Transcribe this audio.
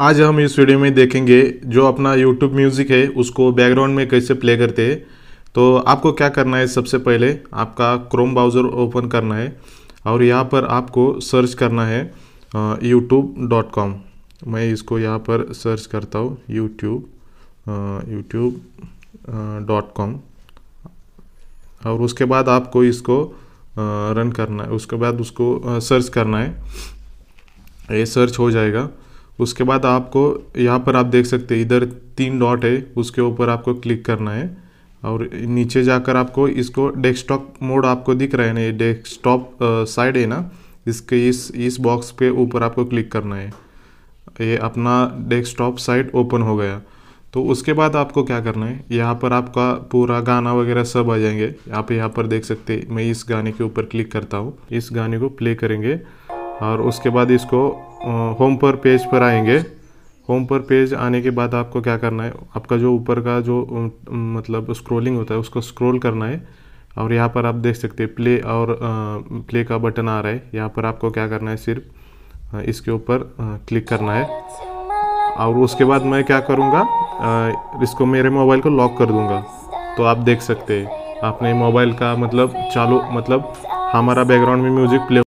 आज हम इस वीडियो में देखेंगे जो अपना यूट्यूब म्यूज़िक है उसको बैकग्राउंड में कैसे प्ले करते हैं तो आपको क्या करना है सबसे पहले आपका क्रोम ब्राउज़र ओपन करना है और यहाँ पर आपको सर्च करना है यूट्यूब डॉट कॉम मैं इसको यहाँ पर सर्च करता हूँ यूट्यूब यूट्यूब डॉट कॉम और उसके बाद आपको इसको रन करना है उसके बाद उसको सर्च करना है ये सर्च हो जाएगा उसके बाद आपको यहाँ पर आप देख सकते हैं इधर तीन डॉट है उसके ऊपर आपको क्लिक करना है और नीचे जाकर आपको इसको डेस्कटॉप मोड आपको दिख रहा है ना ये डेस्कटॉप साइड है ना इसके इस इस बॉक्स के ऊपर आपको क्लिक करना है ये अपना डेस्कटॉप साइट ओपन हो गया तो उसके बाद आपको क्या करना है यहाँ पर आपका पूरा गाना वगैरह सब आ जाएंगे आप यहाँ पर देख सकते मैं इस गाने के ऊपर क्लिक करता हूँ इस गाने को प्ले करेंगे और उसके बाद इसको होम पर पेज पर आएंगे होम पर पेज आने के बाद आपको क्या करना है आपका जो ऊपर का जो मतलब स्क्रोलिंग होता है उसको स्क्रोल करना है और यहाँ पर आप देख सकते हैं प्ले और आ, प्ले का बटन आ रहा है यहाँ पर आपको क्या करना है सिर्फ इसके ऊपर क्लिक करना है और उसके बाद मैं क्या करूँगा इसको मेरे मोबाइल को लॉक कर दूँगा तो आप देख सकते हैं आपने मोबाइल का मतलब चालू मतलब हमारा बैकग्राउंड में म्यूज़िक प्ले